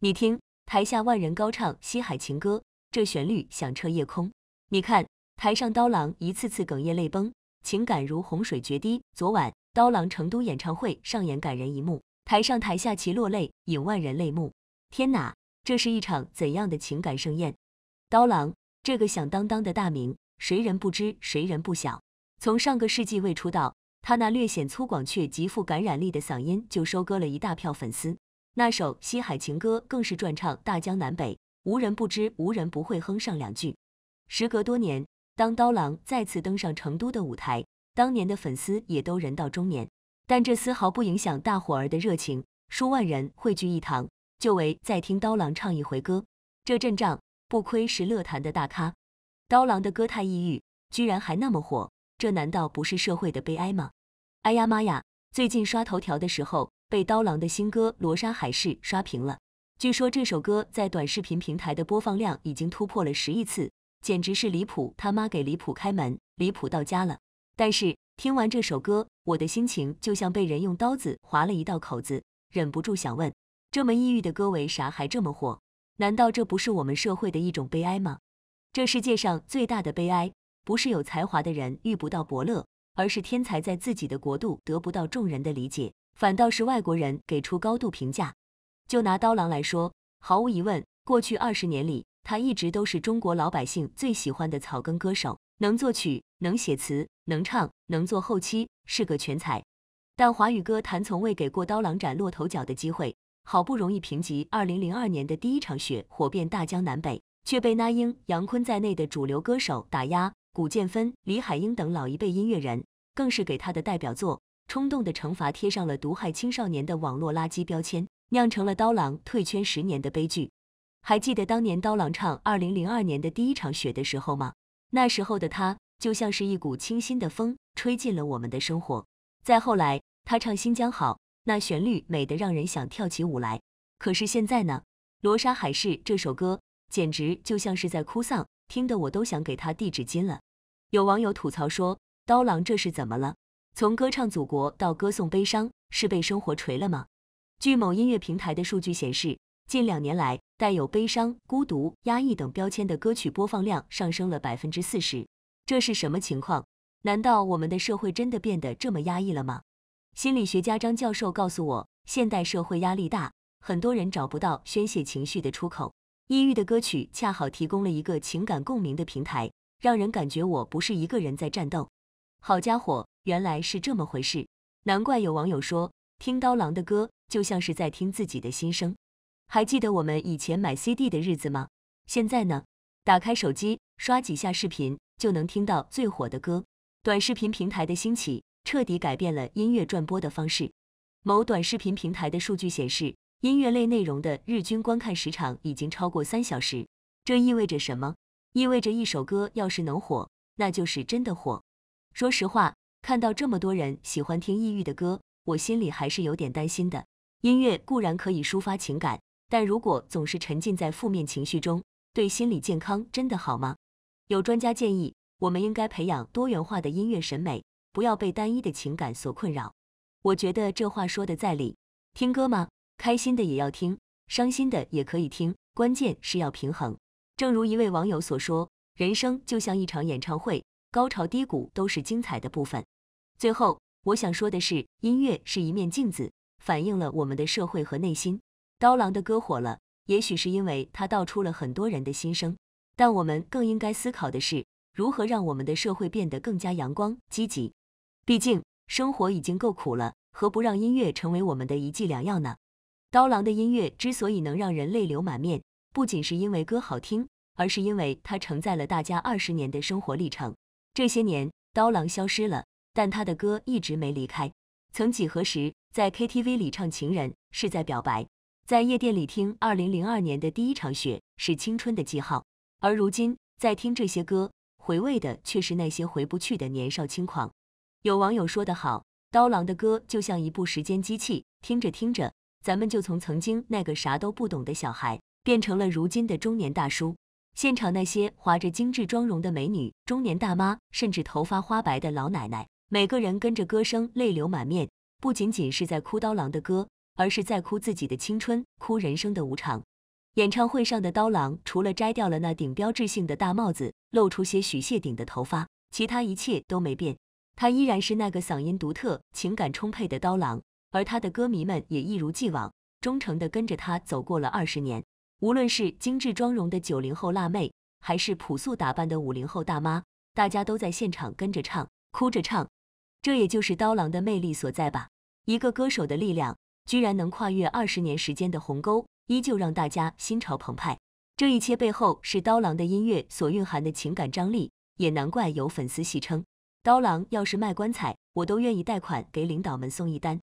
你听，台下万人高唱《西海情歌》，这旋律响彻夜空。你看，台上刀郎一次次哽咽泪崩，情感如洪水决堤。昨晚，刀郎成都演唱会上演感人一幕，台上台下齐落泪，引万人泪目。天哪，这是一场怎样的情感盛宴！刀郎这个响当当的大名，谁人不知，谁人不晓？从上个世纪未出道，他那略显粗犷却极富感染力的嗓音，就收割了一大票粉丝。那首《西海情歌》更是传唱大江南北，无人不知，无人不会哼上两句。时隔多年，当刀郎再次登上成都的舞台，当年的粉丝也都人到中年，但这丝毫不影响大伙儿的热情，数万人汇聚一堂，就为再听刀郎唱一回歌。这阵仗，不亏是乐坛的大咖。刀郎的歌太抑郁，居然还那么火，这难道不是社会的悲哀吗？哎呀妈呀！最近刷头条的时候。被刀郎的新歌《罗刹海市》刷屏了。据说这首歌在短视频平台的播放量已经突破了十亿次，简直是离谱！他妈给离谱开门，离谱到家了。但是听完这首歌，我的心情就像被人用刀子划了一道口子，忍不住想问：这么抑郁的歌为啥还这么火？难道这不是我们社会的一种悲哀吗？这世界上最大的悲哀，不是有才华的人遇不到伯乐，而是天才在自己的国度得不到众人的理解。反倒是外国人给出高度评价。就拿刀郎来说，毫无疑问，过去二十年里，他一直都是中国老百姓最喜欢的草根歌手，能作曲，能写词，能唱，能做后期，是个全才。但华语歌坛从未给过刀郎崭露头角的机会。好不容易平级二零零二年的《第一场雪》火遍大江南北，却被那英、杨坤在内的主流歌手打压。古建芬、李海英等老一辈音乐人更是给他的代表作。冲动的惩罚贴上了毒害青少年的网络垃圾标签，酿成了刀郎退圈十年的悲剧。还记得当年刀郎唱《二零零二年的第一场雪》的时候吗？那时候的他就像是一股清新的风，吹进了我们的生活。再后来，他唱《新疆好》，那旋律美得让人想跳起舞来。可是现在呢，《罗刹海市》这首歌简直就像是在哭丧，听得我都想给他递纸巾了。有网友吐槽说：“刀郎这是怎么了？”从歌唱祖国到歌颂悲伤，是被生活锤了吗？据某音乐平台的数据显示，近两年来带有悲伤、孤独、压抑等标签的歌曲播放量上升了百分之四十，这是什么情况？难道我们的社会真的变得这么压抑了吗？心理学家张教授告诉我，现代社会压力大，很多人找不到宣泄情绪的出口，抑郁的歌曲恰好提供了一个情感共鸣的平台，让人感觉我不是一个人在战斗。好家伙！原来是这么回事，难怪有网友说听刀郎的歌就像是在听自己的心声。还记得我们以前买 CD 的日子吗？现在呢？打开手机刷几下视频就能听到最火的歌。短视频平台的兴起彻底改变了音乐转播的方式。某短视频平台的数据显示，音乐类内容的日均观看时长已经超过三小时。这意味着什么？意味着一首歌要是能火，那就是真的火。说实话。看到这么多人喜欢听抑郁的歌，我心里还是有点担心的。音乐固然可以抒发情感，但如果总是沉浸在负面情绪中，对心理健康真的好吗？有专家建议，我们应该培养多元化的音乐审美，不要被单一的情感所困扰。我觉得这话说的在理。听歌吗？开心的也要听，伤心的也可以听，关键是要平衡。正如一位网友所说：“人生就像一场演唱会，高潮低谷都是精彩的部分。”最后，我想说的是，音乐是一面镜子，反映了我们的社会和内心。刀郎的歌火了，也许是因为他道出了很多人的心声。但我们更应该思考的是，如何让我们的社会变得更加阳光、积极。毕竟，生活已经够苦了，何不让音乐成为我们的一剂良药呢？刀郎的音乐之所以能让人泪流满面，不仅是因为歌好听，而是因为它承载了大家二十年的生活历程。这些年，刀郎消失了。但他的歌一直没离开。曾几何时，在 KTV 里唱《情人》是在表白，在夜店里听《二零零二年的第一场雪》是青春的记号。而如今，在听这些歌，回味的却是那些回不去的年少轻狂。有网友说得好：“刀郎的歌就像一部时间机器，听着听着，咱们就从曾经那个啥都不懂的小孩，变成了如今的中年大叔。”现场那些划着精致妆容的美女、中年大妈，甚至头发花白的老奶奶。每个人跟着歌声泪流满面，不仅仅是在哭刀郎的歌，而是在哭自己的青春，哭人生的无常。演唱会上的刀郎，除了摘掉了那顶标志性的大帽子，露出些许谢顶的头发，其他一切都没变。他依然是那个嗓音独特、情感充沛的刀郎，而他的歌迷们也一如既往忠诚地跟着他走过了二十年。无论是精致妆容的九零后辣妹，还是朴素打扮的五零后大妈，大家都在现场跟着唱，哭着唱。这也就是刀郎的魅力所在吧。一个歌手的力量，居然能跨越二十年时间的鸿沟，依旧让大家心潮澎湃。这一切背后是刀郎的音乐所蕴含的情感张力，也难怪有粉丝戏称，刀郎要是卖棺材，我都愿意贷款给领导们送一单。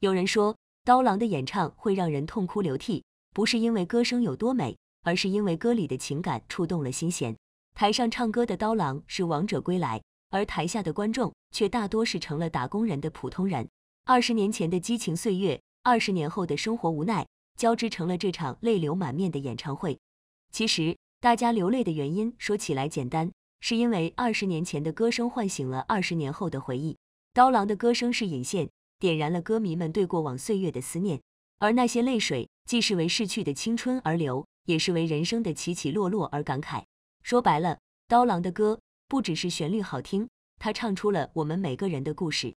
有人说，刀郎的演唱会让人痛哭流涕，不是因为歌声有多美，而是因为歌里的情感触动了心弦。台上唱歌的刀郎是王者归来，而台下的观众。却大多是成了打工人的普通人。二十年前的激情岁月，二十年后的生活无奈交织成了这场泪流满面的演唱会。其实，大家流泪的原因说起来简单，是因为二十年前的歌声唤醒了二十年后的回忆。刀郎的歌声是引线，点燃了歌迷们对过往岁月的思念。而那些泪水，既是为逝去的青春而流，也是为人生的起起落落而感慨。说白了，刀郎的歌不只是旋律好听。他唱出了我们每个人的故事。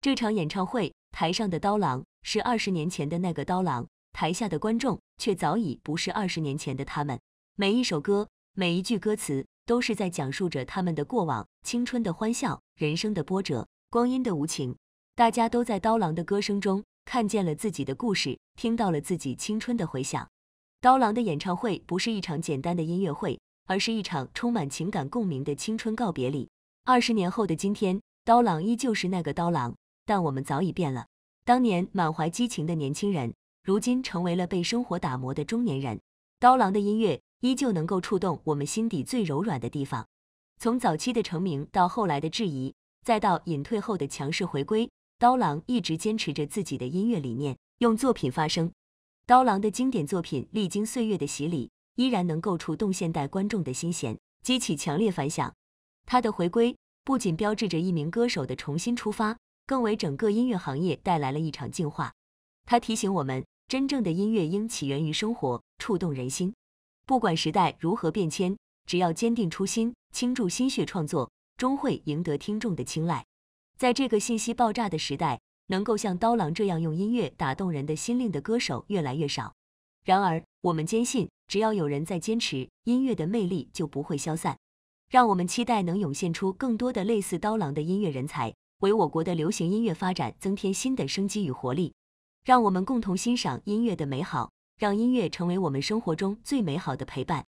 这场演唱会，台上的刀郎是二十年前的那个刀郎，台下的观众却早已不是二十年前的他们。每一首歌，每一句歌词，都是在讲述着他们的过往、青春的欢笑、人生的波折、光阴的无情。大家都在刀郎的歌声中看见了自己的故事，听到了自己青春的回响。刀郎的演唱会不是一场简单的音乐会，而是一场充满情感共鸣的青春告别礼。二十年后的今天，刀郎依旧是那个刀郎，但我们早已变了。当年满怀激情的年轻人，如今成为了被生活打磨的中年人。刀郎的音乐依旧能够触动我们心底最柔软的地方。从早期的成名到后来的质疑，再到隐退后的强势回归，刀郎一直坚持着自己的音乐理念，用作品发声。刀郎的经典作品历经岁月的洗礼，依然能够触动现代观众的心弦，激起强烈反响。他的回归不仅标志着一名歌手的重新出发，更为整个音乐行业带来了一场进化。他提醒我们，真正的音乐应起源于生活，触动人心。不管时代如何变迁，只要坚定初心，倾注心血创作，终会赢得听众的青睐。在这个信息爆炸的时代，能够像刀郎这样用音乐打动人的心灵的歌手越来越少。然而，我们坚信，只要有人在坚持，音乐的魅力就不会消散。让我们期待能涌现出更多的类似刀郎的音乐人才，为我国的流行音乐发展增添新的生机与活力。让我们共同欣赏音乐的美好，让音乐成为我们生活中最美好的陪伴。